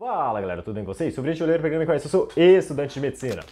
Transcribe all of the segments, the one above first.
Fala galera, tudo bem com vocês? Sou o Leiro, pegando me conhece, eu sou estudante de medicina.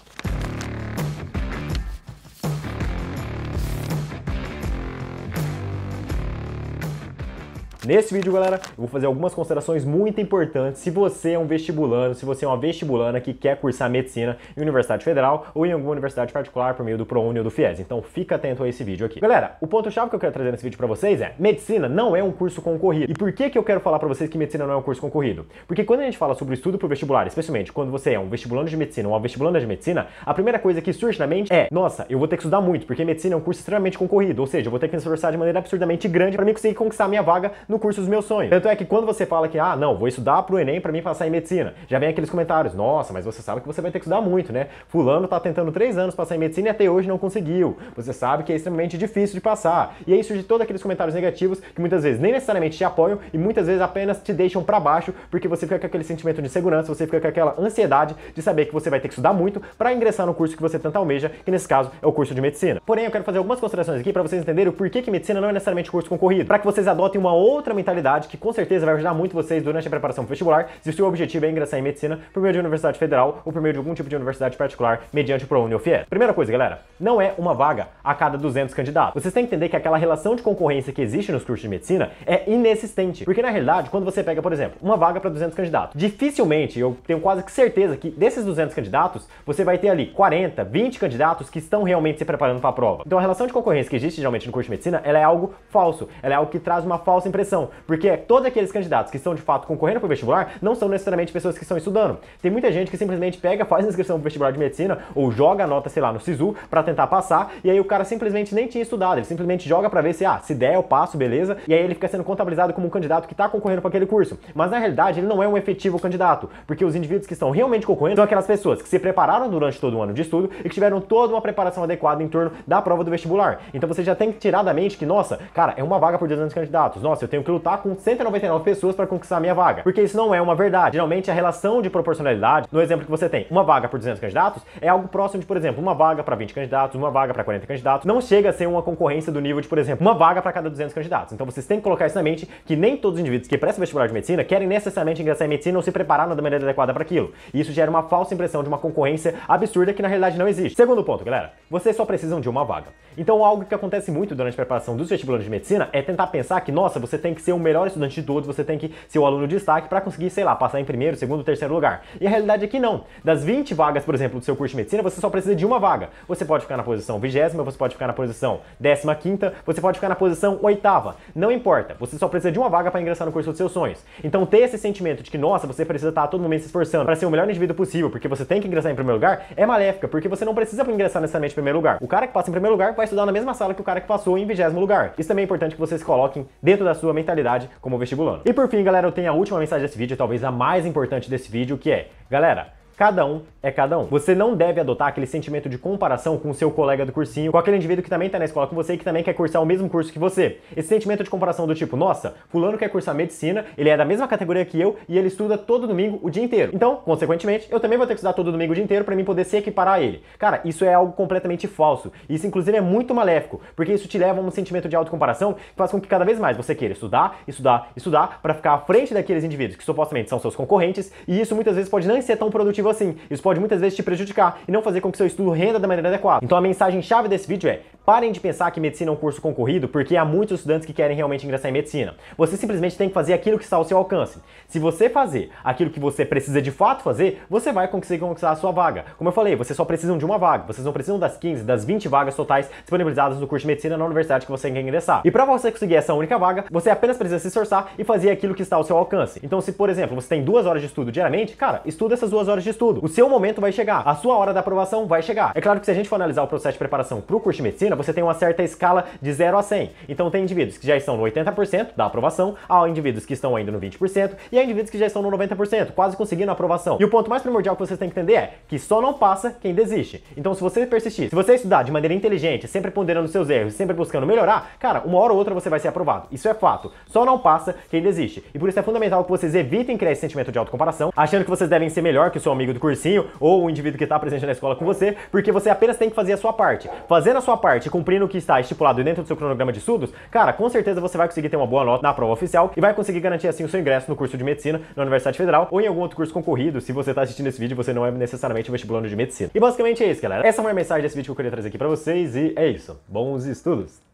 Nesse vídeo, galera, eu vou fazer algumas considerações muito importantes se você é um vestibulano, se você é uma vestibulana que quer cursar medicina em Universidade Federal ou em alguma universidade particular por meio do ProUni ou do FIES. Então fica atento a esse vídeo aqui. Galera, o ponto-chave que eu quero trazer nesse vídeo para vocês é medicina não é um curso concorrido. E por que, que eu quero falar para vocês que medicina não é um curso concorrido? Porque quando a gente fala sobre o estudo para vestibular, especialmente quando você é um vestibulando de medicina ou uma vestibulanda de medicina, a primeira coisa que surge na mente é, nossa, eu vou ter que estudar muito, porque medicina é um curso extremamente concorrido, ou seja, eu vou ter que me esforçar de maneira absurdamente grande para mim conseguir conquistar minha vaga no no curso dos meus sonhos. Tanto é que quando você fala que, ah, não, vou estudar pro Enem para mim passar em medicina, já vem aqueles comentários, nossa, mas você sabe que você vai ter que estudar muito, né? Fulano tá tentando três anos passar em medicina e até hoje não conseguiu. Você sabe que é extremamente difícil de passar. E aí surge todos aqueles comentários negativos que muitas vezes nem necessariamente te apoiam e muitas vezes apenas te deixam para baixo porque você fica com aquele sentimento de segurança, você fica com aquela ansiedade de saber que você vai ter que estudar muito para ingressar no curso que você tanto almeja, que nesse caso é o curso de medicina. Porém, eu quero fazer algumas considerações aqui para vocês entenderem o porquê que medicina não é necessariamente curso concorrido, para que vocês adotem uma outra outra mentalidade que com certeza vai ajudar muito vocês durante a preparação vestibular, se o seu objetivo é ingressar em medicina por meio de universidade federal ou por meio de algum tipo de universidade particular, mediante o ProUni ou FIES. Primeira coisa, galera, não é uma vaga a cada 200 candidatos. Vocês têm que entender que aquela relação de concorrência que existe nos cursos de medicina é inexistente, porque na realidade, quando você pega, por exemplo, uma vaga para 200 candidatos, dificilmente, eu tenho quase que certeza que desses 200 candidatos, você vai ter ali 40, 20 candidatos que estão realmente se preparando para a prova. Então a relação de concorrência que existe geralmente no curso de medicina, ela é algo falso, ela é algo que traz uma falsa impressão seleção, porque todos aqueles candidatos que estão de fato concorrendo para o vestibular não são necessariamente pessoas que estão estudando. Tem muita gente que simplesmente pega, faz inscrição para o vestibular de medicina ou joga a nota, sei lá, no SISU para tentar passar, e aí o cara simplesmente nem tinha estudado, ele simplesmente joga para ver se, ah, se der eu passo, beleza, e aí ele fica sendo contabilizado como um candidato que está concorrendo para aquele curso. Mas na realidade ele não é um efetivo candidato, porque os indivíduos que estão realmente concorrendo são aquelas pessoas que se prepararam durante todo o ano de estudo e que tiveram toda uma preparação adequada em torno da prova do vestibular. Então você já tem que tirar da mente que, nossa, cara, é uma vaga por 200 candidatos, nossa, eu tenho tenho que lutar com 199 pessoas para conquistar a minha vaga. Porque isso não é uma verdade. Geralmente a relação de proporcionalidade, no exemplo que você tem, uma vaga por 200 candidatos, é algo próximo de, por exemplo, uma vaga para 20 candidatos, uma vaga para 40 candidatos. Não chega a ser uma concorrência do nível de, por exemplo, uma vaga para cada 200 candidatos. Então vocês têm que colocar isso na mente que nem todos os indivíduos que prestam vestibular de medicina querem necessariamente ingressar em medicina ou se preparar da maneira adequada para aquilo. E isso gera uma falsa impressão de uma concorrência absurda que na realidade não existe. Segundo ponto, galera, vocês só precisam de uma vaga. Então algo que acontece muito durante a preparação dos vestibulares de medicina é tentar pensar que, nossa, você tem tem que ser o melhor estudante de todos, você tem que ser o aluno de destaque para conseguir, sei lá, passar em primeiro, segundo, terceiro lugar. E a realidade é que não. Das 20 vagas, por exemplo, do seu curso de medicina, você só precisa de uma vaga. Você pode ficar na posição vigésima, você pode ficar na posição décima quinta, você pode ficar na posição oitava. Não importa, você só precisa de uma vaga para ingressar no curso dos seus sonhos. Então ter esse sentimento de que, nossa, você precisa estar tá a todo momento se esforçando para ser o melhor indivíduo possível, porque você tem que ingressar em primeiro lugar, é maléfica, porque você não precisa ingressar necessariamente em primeiro lugar. O cara que passa em primeiro lugar vai estudar na mesma sala que o cara que passou em vigésimo lugar. Isso também é importante que vocês coloquem dentro da sua mentalidade como vestibulando. E por fim, galera, eu tenho a última mensagem desse vídeo, talvez a mais importante desse vídeo, que é, galera, Cada um é cada um. Você não deve adotar aquele sentimento de comparação com o seu colega do cursinho, com aquele indivíduo que também está na escola com você e que também quer cursar o mesmo curso que você. Esse sentimento de comparação do tipo, nossa, fulano quer cursar medicina, ele é da mesma categoria que eu e ele estuda todo domingo o dia inteiro. Então, consequentemente, eu também vou ter que estudar todo domingo o dia inteiro para mim poder se equiparar a ele. Cara, isso é algo completamente falso. Isso, inclusive, é muito maléfico, porque isso te leva a um sentimento de autocomparação que faz com que cada vez mais você queira estudar, estudar, estudar, para ficar à frente daqueles indivíduos que supostamente são seus concorrentes, e isso muitas vezes pode não ser tão produtivo assim. Isso pode muitas vezes te prejudicar e não fazer com que seu estudo renda da maneira adequada. Então a mensagem chave desse vídeo é: Parem de pensar que medicina é um curso concorrido, porque há muitos estudantes que querem realmente ingressar em medicina. Você simplesmente tem que fazer aquilo que está ao seu alcance. Se você fazer aquilo que você precisa de fato fazer, você vai conseguir conquistar a sua vaga. Como eu falei, vocês só precisam de uma vaga, vocês não precisam das 15, das 20 vagas totais disponibilizadas no curso de medicina na universidade que você quer ingressar. E para você conseguir essa única vaga, você apenas precisa se esforçar e fazer aquilo que está ao seu alcance. Então, se por exemplo você tem duas horas de estudo diariamente, cara, estuda essas duas horas de estudo. O seu momento vai chegar, a sua hora da aprovação vai chegar. É claro que se a gente for analisar o processo de preparação para o curso de medicina, você tem uma certa escala de 0 a 100. Então tem indivíduos que já estão no 80% da aprovação, há indivíduos que estão ainda no 20% e há indivíduos que já estão no 90%, quase conseguindo a aprovação. E o ponto mais primordial que vocês têm que entender é que só não passa quem desiste. Então se você persistir, se você estudar de maneira inteligente, sempre ponderando seus erros, sempre buscando melhorar, cara, uma hora ou outra você vai ser aprovado. Isso é fato. Só não passa quem desiste. E por isso é fundamental que vocês evitem criar esse sentimento de autocomparação, achando que vocês devem ser melhor que o seu amigo do cursinho ou o indivíduo que está presente na escola com você, porque você apenas tem que fazer a sua parte. Fazendo a sua parte cumprindo o que está estipulado dentro do seu cronograma de estudos, cara, com certeza você vai conseguir ter uma boa nota na prova oficial e vai conseguir garantir assim o seu ingresso no curso de medicina na Universidade Federal ou em algum outro curso concorrido. Se você está assistindo esse vídeo, você não é necessariamente vestibulando de medicina. E basicamente é isso, galera. Essa foi a mensagem desse vídeo que eu queria trazer aqui para vocês e é isso. Bons estudos!